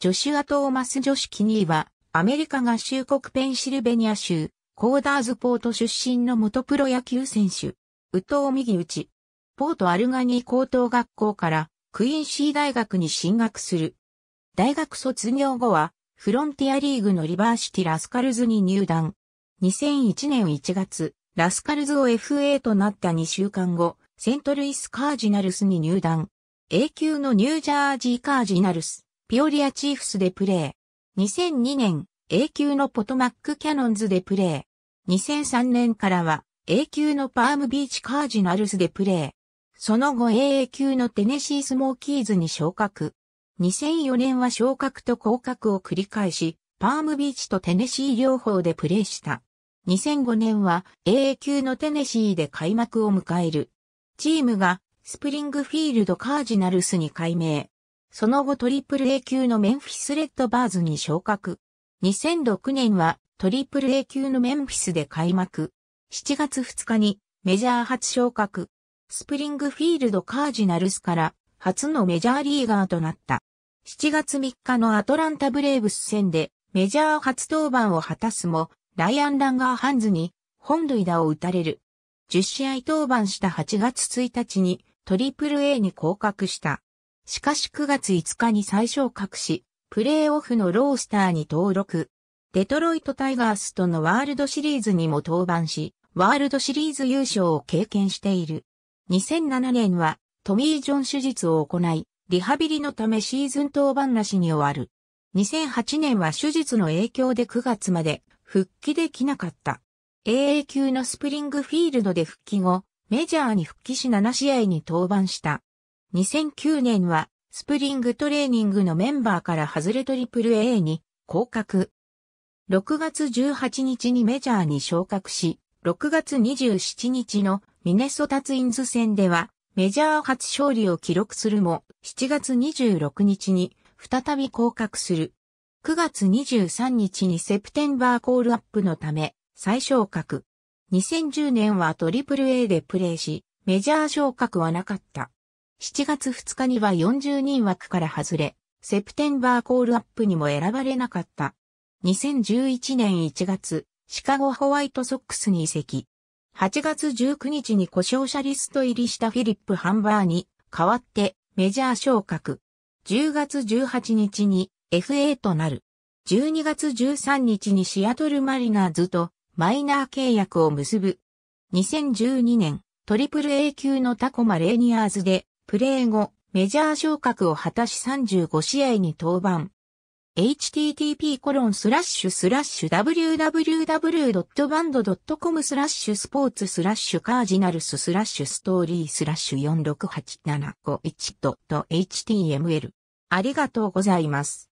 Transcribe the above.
ジョシュア・トーマス・ジョシュ・キニーは、アメリカ合衆国ペンシルベニア州、コーダーズポート出身の元プロ野球選手。ウ宇ミ右打ち。ポートアルガニー高等学校からクインシー大学に進学する。大学卒業後はフロンティアリーグのリバーシティラスカルズに入団。2001年1月、ラスカルズを FA となった2週間後、セントルイスカージナルスに入団。A 級のニュージャージーカージナルス。ピオリアチーフスでプレー。2002年、A 級のポトマックキャノンズでプレー。2003年からは A 級のパームビーチカージナルスでプレー。その後 AA 級のテネシースモーキーズに昇格。2004年は昇格と降格を繰り返し、パームビーチとテネシー両方でプレーした。2005年は AA 級のテネシーで開幕を迎える。チームがスプリングフィールドカージナルスに改名。その後トリプル A 級のメンフィスレッドバーズに昇格。2006年はトリプル A 級のメンフィスで開幕。7月2日にメジャー初昇格。スプリングフィールドカージナルスから初のメジャーリーガーとなった。7月3日のアトランタブレーブス戦でメジャー初登板を果たすも、ライアン・ランガーハンズに本塁打を打たれる。10試合登板した8月1日にトリプル A に降格した。しかし9月5日に最昇格し、プレーオフのロースターに登録。デトロイトタイガースとのワールドシリーズにも登板し、ワールドシリーズ優勝を経験している。2007年はトミー・ジョン手術を行い、リハビリのためシーズン登板なしに終わる。2008年は手術の影響で9月まで復帰できなかった。AA 級のスプリングフィールドで復帰後、メジャーに復帰し7試合に登板した。2009年はスプリングトレーニングのメンバーから外れトリプル A に降格。6月18日にメジャーに昇格し、6月27日のミネソタツインズ戦ではメジャー初勝利を記録するも、7月26日に再び降格する。9月23日にセプテンバーコールアップのため再昇格。2010年はトリプル A でプレーし、メジャー昇格はなかった。7月2日には40人枠から外れ、セプテンバーコールアップにも選ばれなかった。2011年1月、シカゴホワイトソックスに移籍。8月19日に故障者リスト入りしたフィリップ・ハンバーに代わってメジャー昇格。10月18日に FA となる。12月13日にシアトルマリナーズとマイナー契約を結ぶ。2012年、トリプル A 級のタコマレーニアーズでプレー後、メジャー昇格を果たし35試合に登板。http://www.band.com コロンススラッシュスラッシュスポーツスラッシュカージナルススラッシュストーリースラッシュ46875 1 html ありがとうございます。